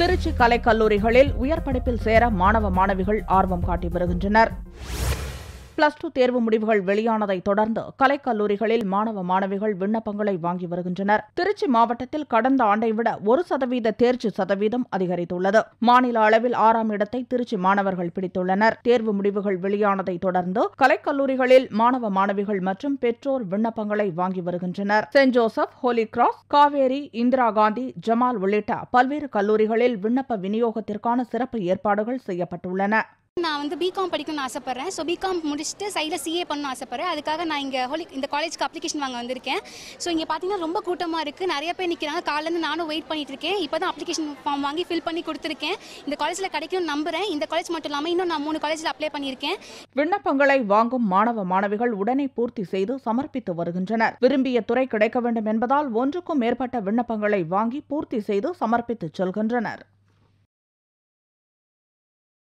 திருச்சி கலைக்கல்லூரிகளில் உயர் சேர மாணவ மாணவிகள் ஆர்வம் காட்டி வருகின்றனர் பிளஸ் டூ தேர்வு முடிவுகள் வெளியானதை தொடர்ந்து கலைக்கல்லூரிகளில் மாணவ மாணவிகள் விண்ணப்பங்களை வாங்கி வருகின்றனர் திருச்சி மாவட்டத்தில் கடந்த ஆண்டை விட ஒரு சதவீத தேர்ச்சி சதவீதம் அதிகரித்துள்ளது மாநில அளவில் ஆறாம் இடத்தை திருச்சி மாணவர்கள் பிடித்துள்ளனர் தேர்வு முடிவுகள் வெளியானதை தொடர்ந்து கலைக்கல்லூரிகளில் மாணவ மாணவிகள் மற்றும் பெற்றோர் விண்ணப்பங்களை வாங்கி வருகின்றனர் Saint Joseph Holy Cross Kaveri Indira Gandhi Jamal உள்ளிட்ட பல்வேறு கல்லூரிகளில் விண்ணப்ப விநியோகத்திற்கான சிறப்பு ஏற்பாடுகள் செய்யப்பட்டுள்ளன நான் வந்து பிகாம் படிக்கணும்னு ஆசைப்பட்றேன் ஸோ பிகாம் முடிச்சுட்டு சைடில் சிஏ பண்ணணும்னு ஆசைப்பட்றேன் அதுக்காக நான் இங்கே ஹோலி இந்த காலேஜுக்கு அப்ளிகேஷன் வாங்க வந்திருக்கேன் ஸோ இங்கே பார்த்தீங்கன்னா ரொம்ப கூட்டமாக இருக்குது நிறைய பேர் நிற்கிறாங்க காலேருந்து நானும் வெயிட் பண்ணிட்டு இருக்கேன் இப்போ தான் அப்ளிகேஷன் ஃபார்ம் வாங்கி ஃபில் பண்ணி கொடுத்துருக்கேன் இந்த காலேஜில் கிடைக்கும்னு நம்புகிறேன் இந்த காலேஜ் மட்டும் இல்லாமல் இன்னும் நான் மூணு காலேஜில் அப்ளை பண்ணியிருக்கேன் விண்ணப்பங்களை வாங்கும் மாணவ மாணவிகள் உடனே பூர்த்தி செய்து சமர்ப்பித்து வருகின்றனர் விரும்பிய துறை கிடைக்க வேண்டும் என்பதால் ஒன்றுக்கும் மேற்பட்ட விண்ணப்பங்களை வாங்கி பூர்த்தி செய்து சமர்ப்பித்து செல்கின்றனர்